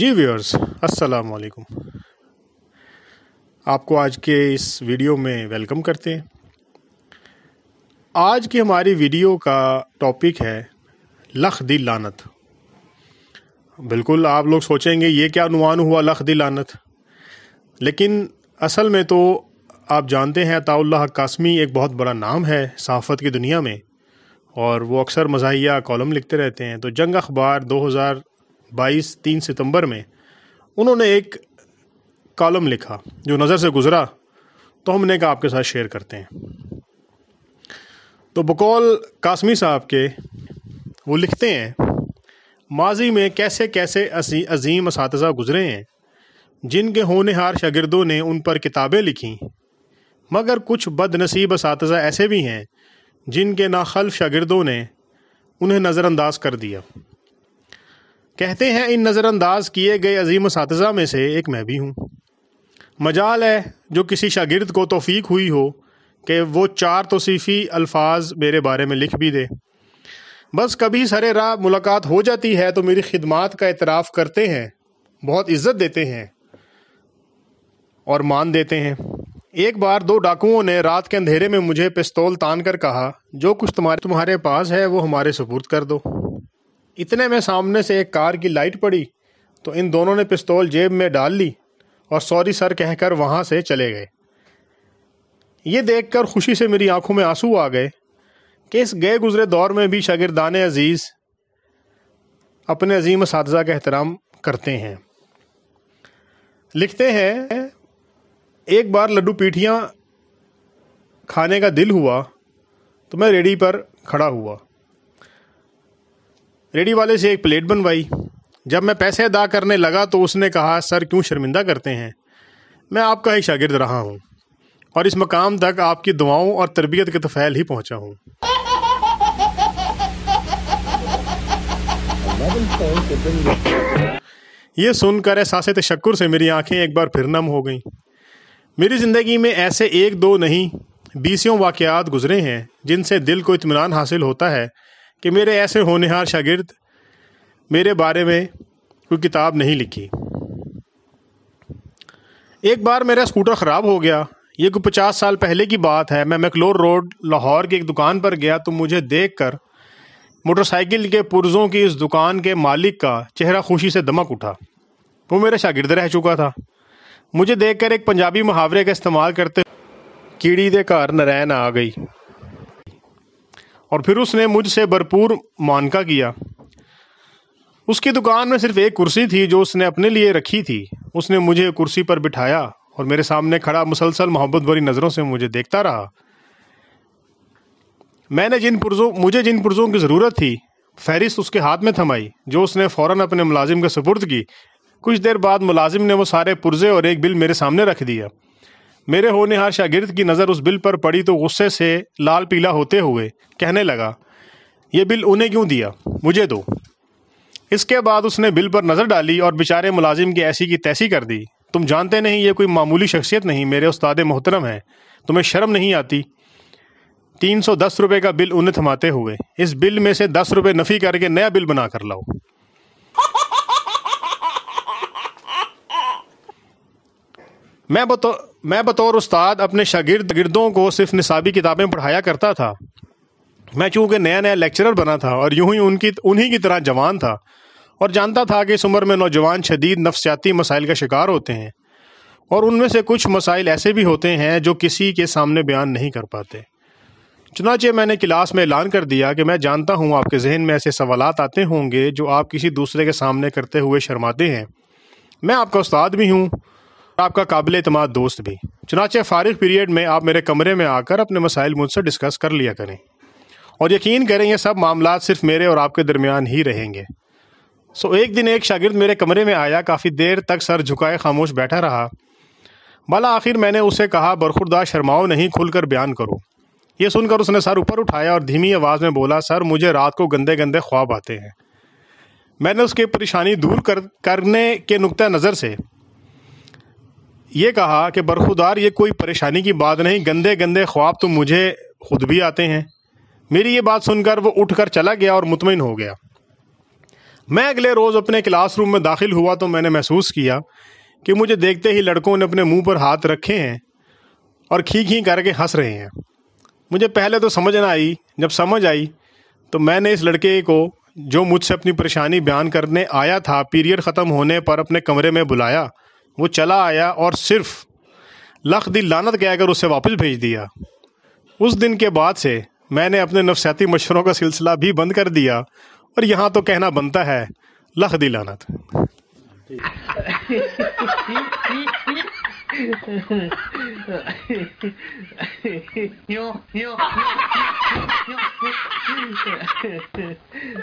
जी viewers अस्सलाम वालेकुम आपको आज के इस वीडियो में वेलकम करते हैं आज की हमारी वीडियो का टॉपिक है लख दी लानत बिल्कुल आप लोग सोचेंगे ये क्या अनुमान हुआ लख दी लानत लेकिन असल में तो आप जानते हैं ताउल्ला कासमी एक बहुत बड़ा नाम है सहाफ़त की दुनिया में और वो अक्सर मजाहिया कॉलम लिखते रहते हैं तो जंग अखबार हज़ार बाईस तीन सितंबर में उन्होंने एक कॉलम लिखा जो नज़र से गुज़रा तो हमने कहा आपके साथ शेयर करते हैं तो बकौल कासमी साहब के वो लिखते हैं माजी में कैसे कैसे अजीम इस गुज़रे हैं जिनके होनहार शागिदों ने उन पर किताबें लिखीं मगर कुछ बदनसीब इस ऐसे भी हैं जिनके नाख़ल शागिदों ने उन्हें नज़रअंदाज कर दिया कहते हैं इन नज़रअंदाज किए गए अजीम उस में से एक मैं भी हूँ मजाल है जो किसी शागिर्द को तोफ़ीक हुई हो कि वो चार तोसीफ़ी अल्फाज मेरे बारे में लिख भी दे बस कभी सरे राह मुलाकात हो जाती है तो मेरी खिदमत का एतराफ़ करते हैं बहुत इज़्ज़त देते हैं और मान देते हैं एक बार दो डाकुओं ने रात के अंधेरे में मुझे पिस्तौल तान कर कहा जो कुछ तुम्हारे तुम्हारे पास है वो हमारे सपूर्द कर दो इतने में सामने से एक कार की लाइट पड़ी तो इन दोनों ने पिस्तौल जेब में डाल ली और सॉरी सर कहकर वहाँ से चले गए ये देखकर खुशी से मेरी आंखों में आंसू आ गए कि इस गए गुजरे दौर में भी शागिरदान अजीज़ अपने अजीम इस का एहतराम करते हैं लिखते हैं एक बार लड्डू पीठियाँ खाने का दिल हुआ तो मैं रेडी पर खड़ा हुआ रेडी वाले से एक प्लेट बनवाई जब मैं पैसे अदा करने लगा तो उसने कहा सर क्यों शर्मिंदा करते हैं मैं आपका ही शागिर्द रहा हूँ और इस मकाम तक आपकी दुआओं और तरबियत के तफैल ही पहुँचा हूँ ये सुनकर एहसास तशक्र से मेरी आंखें एक बार फिर नम हो गईं मेरी ज़िंदगी में ऐसे एक दो नहीं बीसियों वाक़ात गुजरे हैं जिनसे दिल को इतमान हासिल होता है कि मेरे ऐसे होनहार शागिर्द मेरे बारे में कोई किताब नहीं लिखी एक बार मेरा स्कूटर ख़राब हो गया ये कोई पचास साल पहले की बात है मैं मैकलोर रोड लाहौर की एक दुकान पर गया तो मुझे देख कर मोटरसाइकिल के पुर्ज़ों की इस दुकान के मालिक का चेहरा खुशी से दमक उठा वो मेरा शागिर्द रह चुका था मुझे देखकर एक पंजाबी मुहावरे का इस्तेमाल करते कीड़ी दे घर नारायण आ गई और फिर उसने मुझसे भरपूर मानका किया उसकी दुकान में सिर्फ एक कुर्सी थी जो उसने अपने लिए रखी थी उसने मुझे कुर्सी पर बिठाया और मेरे सामने खड़ा मुसलसल मोहब्बत भरी नज़रों से मुझे देखता रहा मैंने जिन पुरजों मुझे जिन पुरजों की ज़रूरत थी फहरिस्त उसके हाथ में थमाई जो उसने फ़ौरन अपने मुलाजिम के सपुर्द की कुछ देर बाद मुलाजिम ने वो सारे पुर्जे और एक बिल मेरे सामने रख दिया मेरे होनहार शागिर्द की नज़र उस बिल पर पड़ी तो गुस्से से लाल पीला होते हुए कहने लगा यह बिल उन्हें क्यों दिया मुझे दो इसके बाद उसने बिल पर नज़र डाली और बेचारे मुलाजिम की ऐसी की तैसी कर दी तुम जानते नहीं ये कोई मामूली शख्सियत नहीं मेरे उस्ताद मोहतरम हैं तुम्हें शर्म नहीं आती तीन सौ दस रुपये का बिल उन्हें थमाते हुए इस बिल में से दस रुपये नफ़ी करके नया बिल बना कर लाओ मैं बतो मैं बतौर उस्ताद अपने शागिर्द गिर्दों को सिर्फ निसाबी किताबें पढ़ाया करता था मैं चूंकि नया नया लेक्चरर बना था और यूं ही उनकी उन्हीं की तरह जवान था और जानता था कि इस उम्र में नौजवान शदीद नफसियाती मसाइल का शिकार होते हैं और उनमें से कुछ मसाइल ऐसे भी होते हैं जो किसी के सामने बयान नहीं कर पाते चुनाचे मैंने क्लास में ऐलान कर दिया कि मैं जानता हूँ आपके जहन में ऐसे सवाल आते होंगे जो आप किसी दूसरे के सामने करते हुए शर्माते हैं मैं आपका उस्ताद भी हूँ आपका काबिल अतमाद दोस्त भी चुनाचे फारिग पीरियड में आप मेरे कमरे में आकर अपने मसाइल मुझसे डिस्कस कर लिया करें और यकीन करें यह सब मामला सिर्फ मेरे और आपके दरमियान ही रहेंगे सो एक दिन एक शागिर्द मेरे कमरे में आया काफ़ी देर तक सर झुकाए खामोश बैठा रहा भला आखिर मैंने उसे कहा बरखुरदार शर्माओ नहीं खुलकर बयान करो ये सुनकर उसने सर ऊपर उठाया और धीमी आवाज़ में बोला सर मुझे रात को गंदे गंदे ख्वाब आते हैं मैंने उसकी परेशानी दूर कर करने के नुक़ नज़र से ये कहा कि बरखुदार ये कोई परेशानी की बात नहीं गंदे गंदे ख्वाब तो मुझे खुद भी आते हैं मेरी ये बात सुनकर वो उठकर चला गया और मुतमिन हो गया मैं अगले रोज़ अपने क्लासरूम में दाखिल हुआ तो मैंने महसूस किया कि मुझे देखते ही लड़कों ने अपने मुंह पर हाथ रखे हैं और खी खी करके हंस रहे हैं मुझे पहले तो समझ ना आई जब समझ आई तो मैंने इस लड़के को जो मुझसे अपनी परेशानी बयान करने आया था पीरियड ख़त्म होने पर अपने कमरे में बुलाया वो चला आया और सिर्फ लख दी लानत कहकर उसे वापस भेज दिया उस दिन के बाद से मैंने अपने नफसियाती मशवरों का सिलसिला भी बंद कर दिया और यहाँ तो कहना बनता है लख दी लानत